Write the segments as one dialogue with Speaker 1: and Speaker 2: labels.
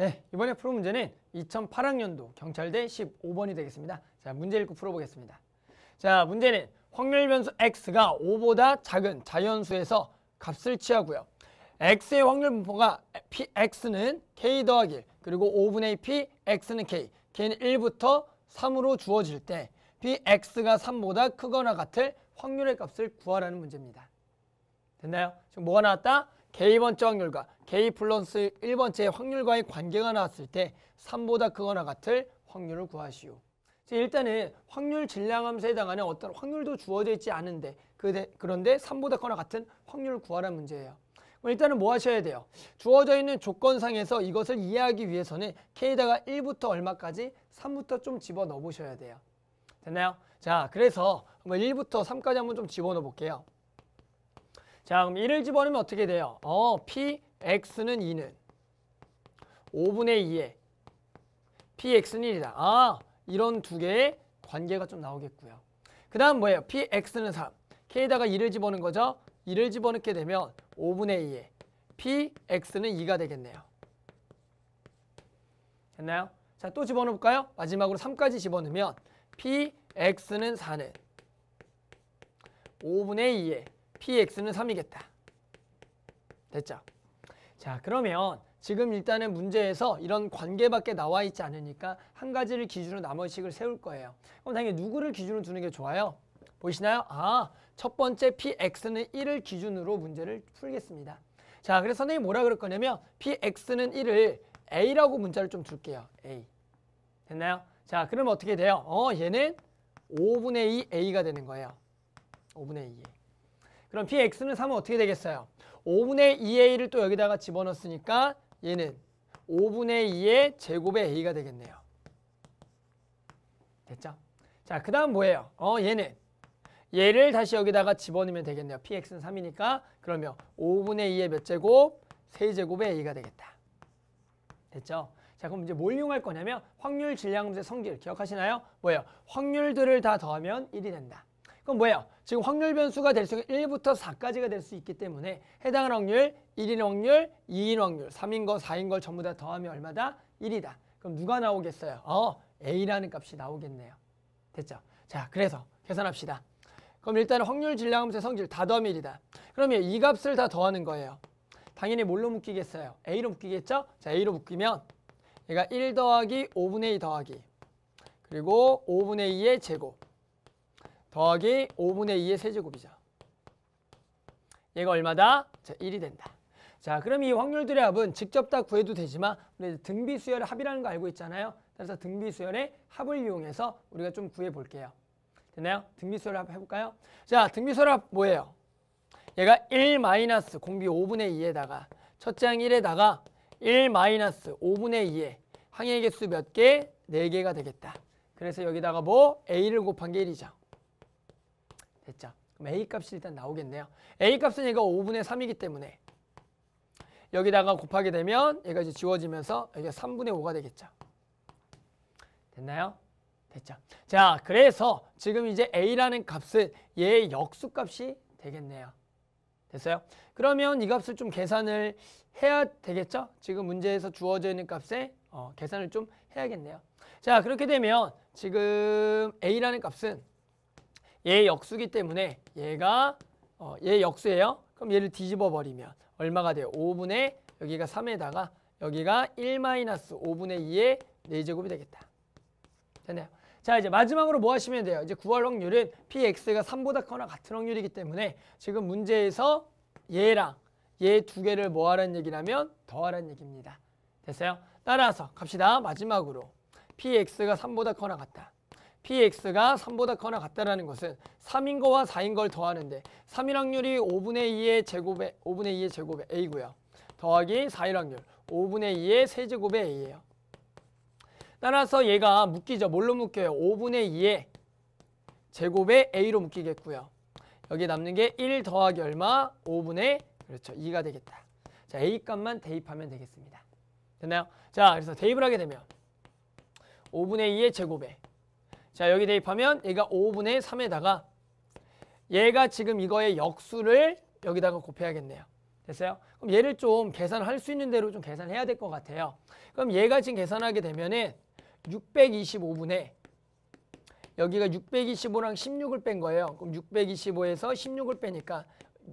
Speaker 1: 네, 이번에 풀어 문제는 2008학년도 경찰대 15번이 되겠습니다. 자, 문제 읽고 풀어보겠습니다. 자, 문제는 확률 변수 x가 5보다 작은 자연수에서 값을 취하고요. x의 확률 분포가 p, x는 k 더하기 1, 그리고 5분의 p, x는 k, k는 1부터 3으로 주어질 때 p, x가 3보다 크거나 같을 확률의 값을 구하라는 문제입니다. 됐나요? 지금 뭐가 나왔다? K번째 확률과 K 플러스 1번째 확률과의 관계가 나왔을 때 3보다 크거나 같을 확률을 구하시오. 일단은 확률 질량함수에 해당하는 어떤 확률도 주어져 있지 않은데 그런데 3보다 커나 같은 확률을 구하라는 문제예요. 일단은 뭐 하셔야 돼요? 주어져 있는 조건상에서 이것을 이해하기 위해서는 K에다가 1부터 얼마까지 3부터 좀 집어넣어 보셔야 돼요. 됐나요? 자, 그래서 한번 1부터 3까지 한번 좀 집어넣어 볼게요. 자, 그럼 1을 집어넣으면 어떻게 돼요? 어, p, x는 2는 5분의 2에 p, x는 1이다. 아, 이런 두 개의 관계가 좀 나오겠고요. 그 다음 뭐예요? p, x는 3. k에다가 1을 집어넣은 거죠? 1을 집어넣게 되면 5분의 2에 p, x는 2가 되겠네요. 됐나요? 자, 또 집어넣을까요? 마지막으로 3까지 집어넣으면 p, x는 4는 5분의 2에 px는 3이겠다. 됐죠? 자 그러면 지금 일단은 문제에서 이런 관계밖에 나와 있지 않으니까 한 가지를 기준으로 나머지식을 세울 거예요. 그럼 당연히 누구를 기준으로 두는 게 좋아요? 보이시나요? 아, 첫 번째 px는 1을 기준으로 문제를 풀겠습니다. 자, 그래서 선생님이 뭐라 그럴 거냐면 px는 1을 a라고 문자를 좀 줄게요. a. 됐나요? 자, 그럼 어떻게 돼요? 어, 얘는 5분의 2a가 되는 거예요. 5분의 2a. 그럼 px는 3은 어떻게 되겠어요? 5분의 2a를 또 여기다가 집어넣었으니까 얘는 5분의 2의 제곱의 a가 되겠네요. 됐죠? 자, 그 다음 뭐예요? 어, 얘는 얘를 다시 여기다가 집어넣으면 되겠네요. px는 3이니까 그러면 5분의 2의 몇 제곱? 3제곱의 a가 되겠다. 됐죠? 자, 그럼 이제 뭘 이용할 거냐면 확률 질량음수의 성질 기억하시나요? 뭐예요? 확률들을 다 더하면 1이 된다. 그럼 뭐예요? 지금 확률 변수가 될 수가 1부터 4까지가 될 수 있기 때문에 해당 확률, 1인 확률, 2인 확률, 3인 거, 4인 걸 전부 다 더하면 얼마다? 1이다. 그럼 누가 나오겠어요? 어, A라는 값이 나오겠네요. 됐죠? 자, 그래서 계산합시다. 그럼 일단 확률, 질량함수의 성질 다 더하면 1이다. 그러면 이 값을 다 더하는 거예요. 당연히 뭘로 묶이겠어요? A로 묶이겠죠? 자, A로 묶이면 얘가 1 더하기 5분의 2 더하기 그리고 5분의 2의 제곱 더하기 5분의 2의 세제곱이죠. 얘가 얼마다? 자, 1이 된다. 자, 그럼 이 확률들의 합은 직접 다 구해도 되지만 등비수열의 합이라는 거 알고 있잖아요. 따라서 등비수열의 합을 이용해서 우리가 좀 구해볼게요. 됐나요? 등비수열 합 해볼까요? 자, 등비수열 합 뭐예요? 얘가 1 마이너스 공비 5분의 2에다가 첫째 항 1에다가 1 마이너스 5분의 2에 항의 개수 몇 개? 4개가 되겠다. 그래서 여기다가 뭐? A를 곱한 게 1이죠. 됐죠? 그럼 a 값이 일단 나오겠네요. a 값은 얘가 5분의 3이기 때문에 여기다가 곱하게 되면 얘가 이제 지워지면서 여기가 3분의 5가 되겠죠. 됐나요? 됐죠. 자, 그래서 지금 이제 a라는 값은 얘의 역수값이 되겠네요. 됐어요? 그러면 이 값을 좀 계산을 해야 되겠죠? 지금 문제에서 주어져 있는 값에 어, 계산을 좀 해야겠네요. 자, 그렇게 되면 지금 a라는 값은 얘 역수기 때문에 얘가 어, 얘 역수예요. 그럼 얘를 뒤집어 버리면 얼마가 돼요? 5분의 여기가 3에다가 여기가 1-5분의 2의 4제곱이 되겠다. 됐나요? 자 이제 마지막으로 뭐 하시면 돼요? 이제 구할 확률은 px가 3보다 커나 같은 확률이기 때문에 지금 문제에서 얘랑 얘 두 개를 뭐 하라는 얘기라면 더하라는 얘기입니다. 됐어요? 따라서 갑시다. 마지막으로 px가 3보다 커나 같다. px가 3보다 커나 같다라는 것은 3인 거와 4인 걸 더하는데 3일 확률이 5분의 2의 제곱에 5분의 2의 제곱에 a고요. 더하기 4일 확률 5분의 2의 세제곱에 a예요. 따라서 얘가 묶이죠. 뭘로 묶여요? 5분의 2의 제곱에 a로 묶이겠고요. 여기 남는 게 1 더하기 얼마? 5분의 그렇죠. 2가 되겠다. 자, a 값만 대입하면 되겠습니다. 됐나요? 자, 그래서 대입을 하게 되면 5분의 2의 제곱에 자 여기 대입하면 얘가 5분의 3에다가 얘가 지금 이거의 역수를 여기다가 곱해야겠네요. 됐어요? 그럼 얘를 좀 계산할 수 있는 대로 좀 계산해야 될 것 같아요. 그럼 얘가 지금 계산하게 되면은 625분의 여기가 625랑 16을 뺀 거예요. 그럼 625에서 16을 빼니까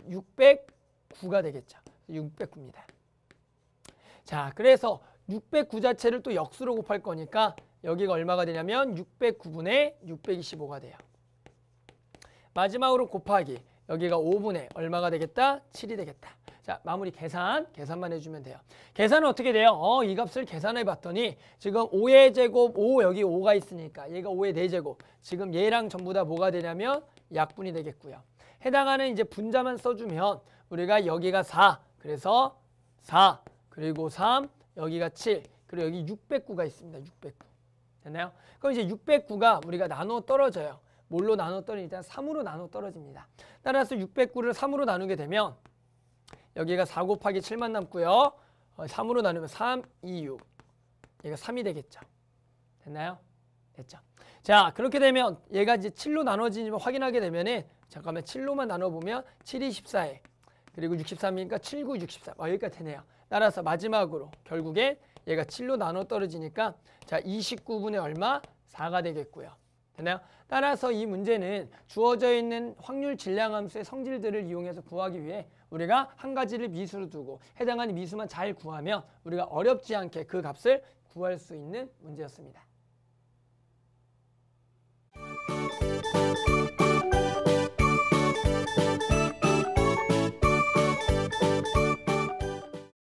Speaker 1: 609가 되겠죠. 609입니다. 자, 그래서 609 자체를 또 역수로 곱할 거니까 여기가 얼마가 되냐면 609분의 625가 돼요. 마지막으로 곱하기. 여기가 5분의 얼마가 되겠다? 7이 되겠다. 자, 마무리 계산. 계산만 해주면 돼요. 계산은 어떻게 돼요? 어, 이 값을 계산해 봤더니 지금 5의 제곱 5, 여기 5가 있으니까 얘가 5의 4제곱. 지금 얘랑 전부 다 뭐가 되냐면 약분이 되겠고요. 해당하는 이제 분자만 써주면 우리가 여기가 4, 그래서 4, 그리고 3, 여기가 7, 그리고 여기 609가 있습니다. 609. 됐나요? 그럼 이제 609가 우리가 나눠 떨어져요. 뭘로 나눠 떨어지 일단 3으로 나눠 떨어집니다. 따라서 609를 3으로 나누게 되면 여기가 4 곱하기 7만 남고요. 3으로 어, 나누면 3, 2, 6. 얘가 3이 되겠죠. 됐나요? 됐죠. 자, 그렇게 되면 얘가 이제 7로 나눠지면 확인하게 되면 잠깐만 7로만 나눠보면 7이 14에 그리고 63이니까 7, 9, 63. 어, 여기까지 되네요. 따라서 마지막으로 결국에 얘가 7로 나눠 떨어지니까 자 29분의 얼마? 4가 되겠고요. 되나요? 따라서 이 문제는 주어져 있는 확률 질량함수의 성질들을 이용해서 구하기 위해 우리가 한 가지를 미수로 두고 해당하는 미수만 잘 구하면 우리가 어렵지 않게 그 값을 구할 수 있는 문제였습니다.